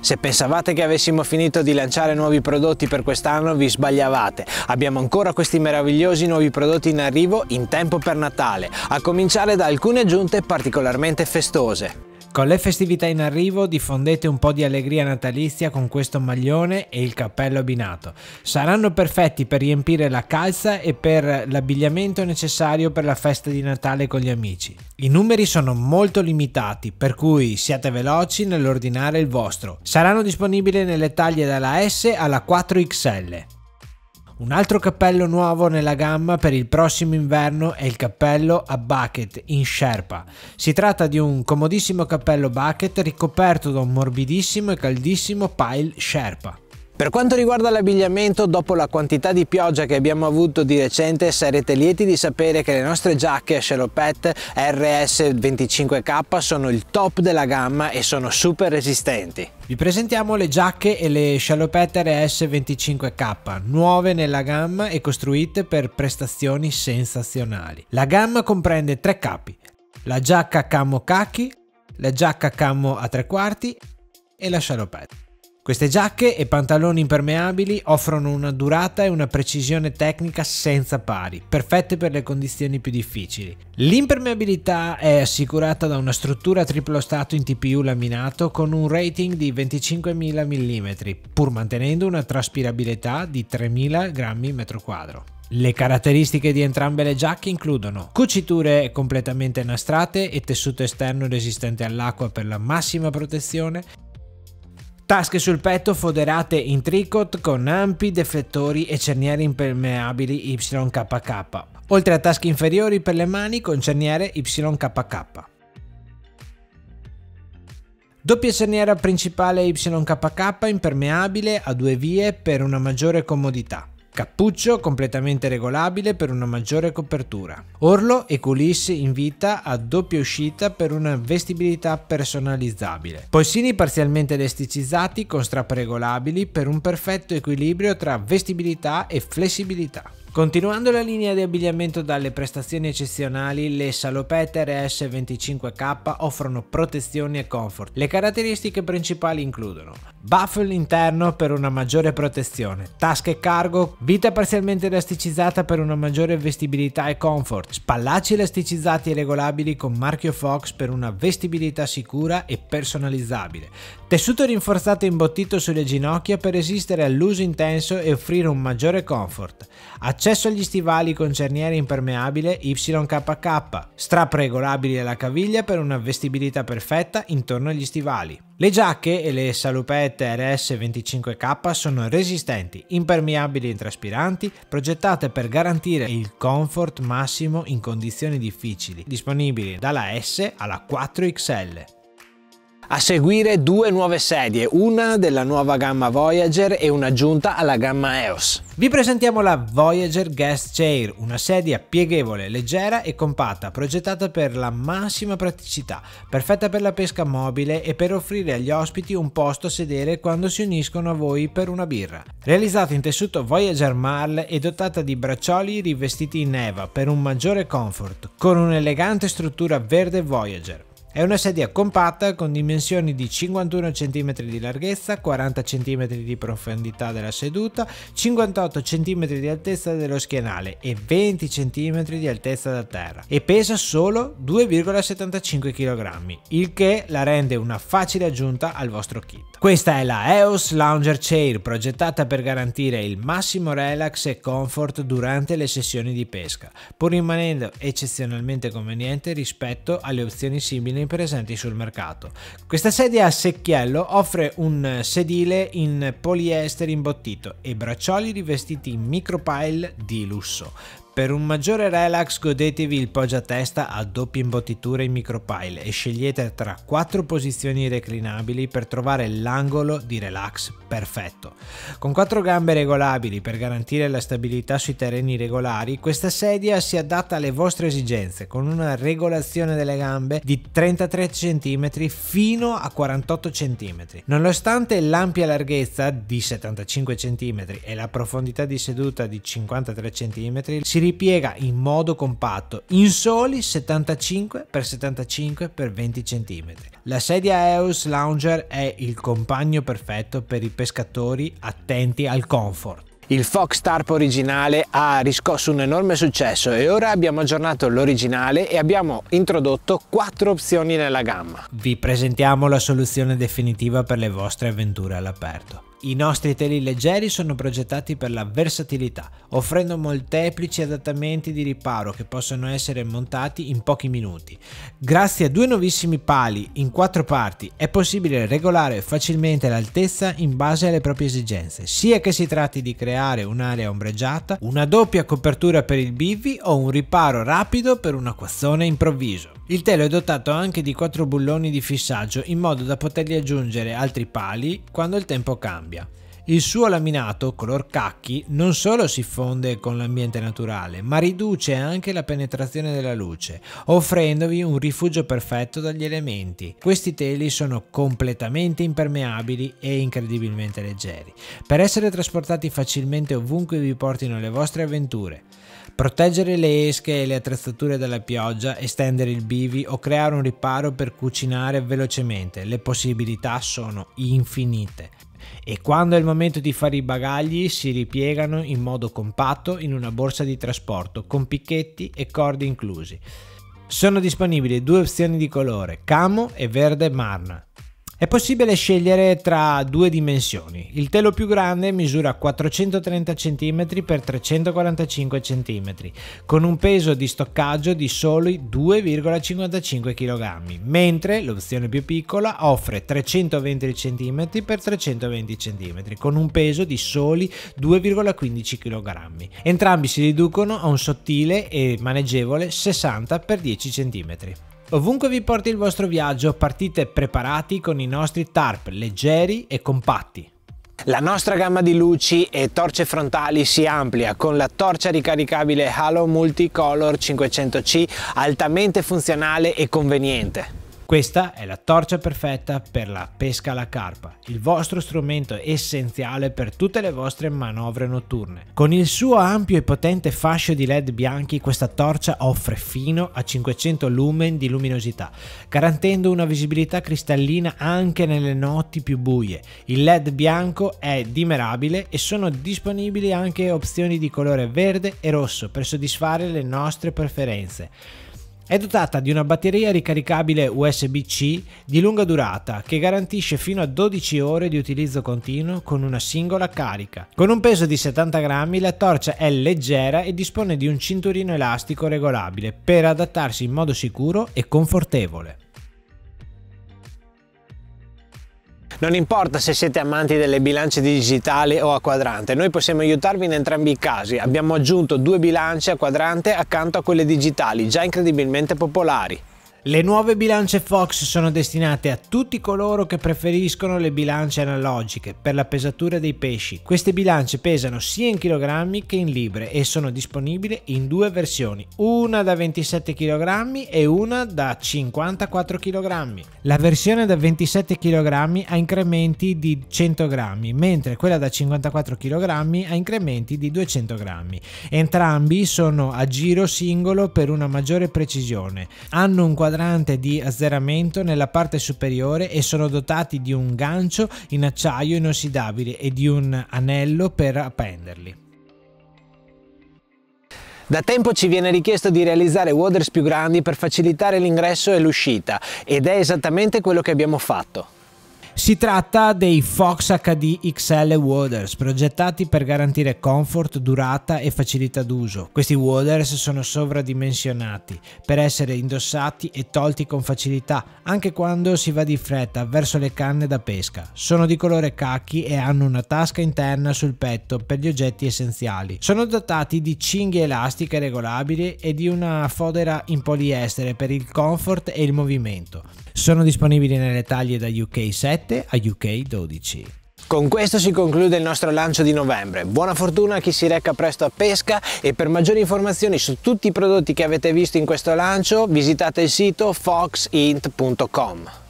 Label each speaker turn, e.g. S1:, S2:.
S1: Se pensavate che avessimo finito di lanciare nuovi prodotti per quest'anno vi sbagliavate. Abbiamo ancora questi meravigliosi nuovi prodotti in arrivo in tempo per Natale, a cominciare da alcune aggiunte particolarmente festose. Con le festività in arrivo diffondete un po' di allegria natalizia con questo maglione e il cappello abbinato. Saranno perfetti per riempire la calza e per l'abbigliamento necessario per la festa di Natale con gli amici. I numeri sono molto limitati, per cui siate veloci nell'ordinare il vostro. Saranno disponibili nelle taglie dalla S alla 4XL. Un altro cappello nuovo nella gamma per il prossimo inverno è il cappello a bucket in Sherpa. Si tratta di un comodissimo cappello bucket ricoperto da un morbidissimo e caldissimo pile Sherpa. Per quanto riguarda l'abbigliamento, dopo la quantità di pioggia che abbiamo avuto di recente, sarete lieti di sapere che le nostre giacche a scelopette RS25K sono il top della gamma e sono super resistenti. Vi presentiamo le giacche e le Shalopette RS25K, nuove nella gamma e costruite per prestazioni sensazionali. La gamma comprende tre capi, la giacca camo khaki, la giacca camo a tre quarti e la Shalopette. Queste giacche e pantaloni impermeabili offrono una durata e una precisione tecnica senza pari, perfette per le condizioni più difficili. L'impermeabilità è assicurata da una struttura triplo stato in TPU laminato con un rating di 25.000 mm, pur mantenendo una traspirabilità di 3.000 grammi metro quadro. Le caratteristiche di entrambe le giacche includono cuciture completamente nastrate e tessuto esterno resistente all'acqua per la massima protezione, Tasche sul petto foderate in tricot con ampi deflettori e cerniere impermeabili YKK, oltre a tasche inferiori per le mani con cerniere YKK. Doppia cerniera principale YKK impermeabile a due vie per una maggiore comodità. Cappuccio completamente regolabile per una maggiore copertura. Orlo e culisse in vita a doppia uscita per una vestibilità personalizzabile. Polsini parzialmente elasticizzati con strap regolabili per un perfetto equilibrio tra vestibilità e flessibilità. Continuando la linea di abbigliamento dalle prestazioni eccezionali, le salopette RS25K offrono protezioni e comfort. Le caratteristiche principali includono baffle interno per una maggiore protezione, tasche cargo, vita parzialmente elasticizzata per una maggiore vestibilità e comfort, spallacci elasticizzati e regolabili con marchio Fox per una vestibilità sicura e personalizzabile, tessuto rinforzato e imbottito sulle ginocchia per resistere all'uso intenso e offrire un maggiore comfort, Accesso agli stivali con cerniere impermeabile YKK, regolabili alla caviglia per una vestibilità perfetta intorno agli stivali. Le giacche e le salopette RS25K sono resistenti, impermeabili e traspiranti, progettate per garantire il comfort massimo in condizioni difficili, disponibili dalla S alla 4XL. A seguire due nuove sedie, una della nuova gamma Voyager e un'aggiunta alla gamma EOS. Vi presentiamo la Voyager Guest Chair, una sedia pieghevole, leggera e compatta, progettata per la massima praticità, perfetta per la pesca mobile e per offrire agli ospiti un posto a sedere quando si uniscono a voi per una birra. Realizzata in tessuto Voyager Marl e dotata di braccioli rivestiti in Eva per un maggiore comfort, con un'elegante struttura verde Voyager. È una sedia compatta con dimensioni di 51 cm di larghezza, 40 cm di profondità della seduta, 58 cm di altezza dello schienale e 20 cm di altezza da terra e pesa solo 2,75 kg, il che la rende una facile aggiunta al vostro kit. Questa è la EOS Lounger Chair progettata per garantire il massimo relax e comfort durante le sessioni di pesca, pur rimanendo eccezionalmente conveniente rispetto alle opzioni simili in presenti sul mercato. Questa sedia a secchiello offre un sedile in poliestere imbottito e braccioli rivestiti in micropile di lusso. Per un maggiore relax godetevi il poggiatesta a doppia imbottitura in micropile e scegliete tra quattro posizioni reclinabili per trovare l'angolo di relax perfetto. Con quattro gambe regolabili per garantire la stabilità sui terreni regolari, questa sedia si adatta alle vostre esigenze con una regolazione delle gambe di 33 cm fino a 48 cm. Nonostante l'ampia larghezza di 75 cm e la profondità di seduta di 53 cm, si ripiega in modo compatto in soli 75 x 75 x 20 cm. La sedia EOS Lounger è il compagno perfetto per i pescatori attenti al comfort. Il Fox Tarp originale ha riscosso un enorme successo e ora abbiamo aggiornato l'originale e abbiamo introdotto quattro opzioni nella gamma. Vi presentiamo la soluzione definitiva per le vostre avventure all'aperto. I nostri teli leggeri sono progettati per la versatilità, offrendo molteplici adattamenti di riparo che possono essere montati in pochi minuti. Grazie a due nuovissimi pali in quattro parti è possibile regolare facilmente l'altezza in base alle proprie esigenze, sia che si tratti di creare un'area ombreggiata, una doppia copertura per il bivi o un riparo rapido per un acquazzone improvviso. Il telo è dotato anche di quattro bulloni di fissaggio in modo da potergli aggiungere altri pali quando il tempo cambia. Il suo laminato, color cacchi, non solo si fonde con l'ambiente naturale, ma riduce anche la penetrazione della luce, offrendovi un rifugio perfetto dagli elementi. Questi teli sono completamente impermeabili e incredibilmente leggeri, per essere trasportati facilmente ovunque vi portino le vostre avventure. Proteggere le esche e le attrezzature dalla pioggia, estendere il bivi o creare un riparo per cucinare velocemente, le possibilità sono infinite. E quando è il momento di fare i bagagli si ripiegano in modo compatto in una borsa di trasporto con picchetti e cordi inclusi. Sono disponibili due opzioni di colore, camo e verde marna. È possibile scegliere tra due dimensioni. Il telo più grande misura 430 cm x 345 cm, con un peso di stoccaggio di soli 2,55 kg, mentre l'opzione più piccola offre 320 cm x 320 cm, con un peso di soli 2,15 kg. Entrambi si riducono a un sottile e maneggevole 60 x 10 cm. Ovunque vi porti il vostro viaggio, partite preparati con i nostri tarp leggeri e compatti. La nostra gamma di luci e torce frontali si amplia con la torcia ricaricabile Halo Multicolor 500C altamente funzionale e conveniente. Questa è la torcia perfetta per la pesca alla carpa, il vostro strumento essenziale per tutte le vostre manovre notturne. Con il suo ampio e potente fascio di LED bianchi, questa torcia offre fino a 500 lumen di luminosità, garantendo una visibilità cristallina anche nelle notti più buie. Il LED bianco è dimerabile e sono disponibili anche opzioni di colore verde e rosso per soddisfare le nostre preferenze. È dotata di una batteria ricaricabile USB-C di lunga durata che garantisce fino a 12 ore di utilizzo continuo con una singola carica. Con un peso di 70 grammi la torcia è leggera e dispone di un cinturino elastico regolabile per adattarsi in modo sicuro e confortevole. Non importa se siete amanti delle bilance digitali o a quadrante, noi possiamo aiutarvi in entrambi i casi. Abbiamo aggiunto due bilance a quadrante accanto a quelle digitali, già incredibilmente popolari. Le nuove bilance Fox sono destinate a tutti coloro che preferiscono le bilance analogiche per la pesatura dei pesci. Queste bilance pesano sia in chilogrammi che in libre e sono disponibili in due versioni, una da 27 kg e una da 54 kg. La versione da 27 kg ha incrementi di 100 g, mentre quella da 54 kg ha incrementi di 200 g. Entrambi sono a giro singolo per una maggiore precisione. Hanno un quadro quadrante di azzeramento nella parte superiore e sono dotati di un gancio in acciaio inossidabile e di un anello per appenderli. Da tempo ci viene richiesto di realizzare waders più grandi per facilitare l'ingresso e l'uscita ed è esattamente quello che abbiamo fatto. Si tratta dei Fox HD XL Waders, progettati per garantire comfort, durata e facilità d'uso. Questi Waders sono sovradimensionati per essere indossati e tolti con facilità, anche quando si va di fretta verso le canne da pesca. Sono di colore khaki e hanno una tasca interna sul petto per gli oggetti essenziali. Sono dotati di cinghie elastiche regolabili e di una fodera in poliestere per il comfort e il movimento. Sono disponibili nelle taglie da UK 7 7 a UK 12. Con questo si conclude il nostro lancio di novembre. Buona fortuna a chi si recca presto a pesca e per maggiori informazioni su tutti i prodotti che avete visto in questo lancio visitate il sito foxint.com.